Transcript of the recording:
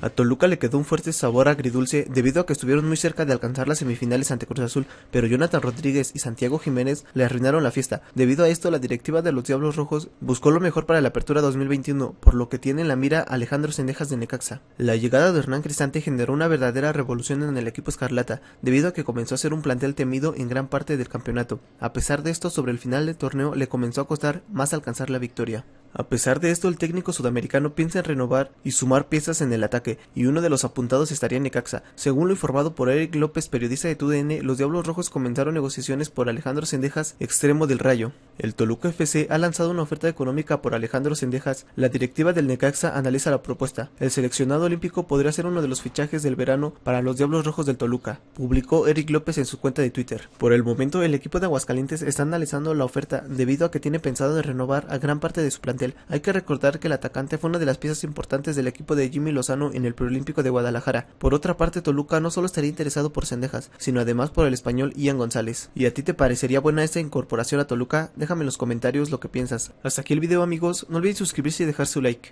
A Toluca le quedó un fuerte sabor agridulce debido a que estuvieron muy cerca de alcanzar las semifinales ante Cruz Azul, pero Jonathan Rodríguez y Santiago Jiménez le arruinaron la fiesta. Debido a esto, la directiva de los Diablos Rojos buscó lo mejor para la apertura 2021, por lo que tiene en la mira Alejandro Sendejas de Necaxa. La llegada de Hernán Cristante generó una verdadera revolución en el equipo escarlata, debido a que comenzó a ser un plantel temido en gran parte del campeonato. A pesar de esto, sobre el final del torneo le comenzó a costar más alcanzar la victoria. A pesar de esto, el técnico sudamericano piensa en renovar y sumar piezas en el ataque, y uno de los apuntados estaría en Necaxa. Según lo informado por Eric López, periodista de TUDN, los Diablos Rojos comenzaron negociaciones por Alejandro Sendejas, extremo del Rayo. El Toluca FC ha lanzado una oferta económica por Alejandro Sendejas. La directiva del Necaxa analiza la propuesta. El seleccionado olímpico podría ser uno de los fichajes del verano para los Diablos Rojos del Toluca, publicó Eric López en su cuenta de Twitter. Por el momento, el equipo de Aguascalientes está analizando la oferta debido a que tiene pensado de renovar a gran parte de su plantilla hay que recordar que el atacante fue una de las piezas importantes del equipo de Jimmy Lozano en el preolímpico de Guadalajara. Por otra parte, Toluca no solo estaría interesado por Cendejas, sino además por el español Ian González. ¿Y a ti te parecería buena esta incorporación a Toluca? Déjame en los comentarios lo que piensas. Hasta aquí el video amigos, no olviden suscribirse y dejar su like.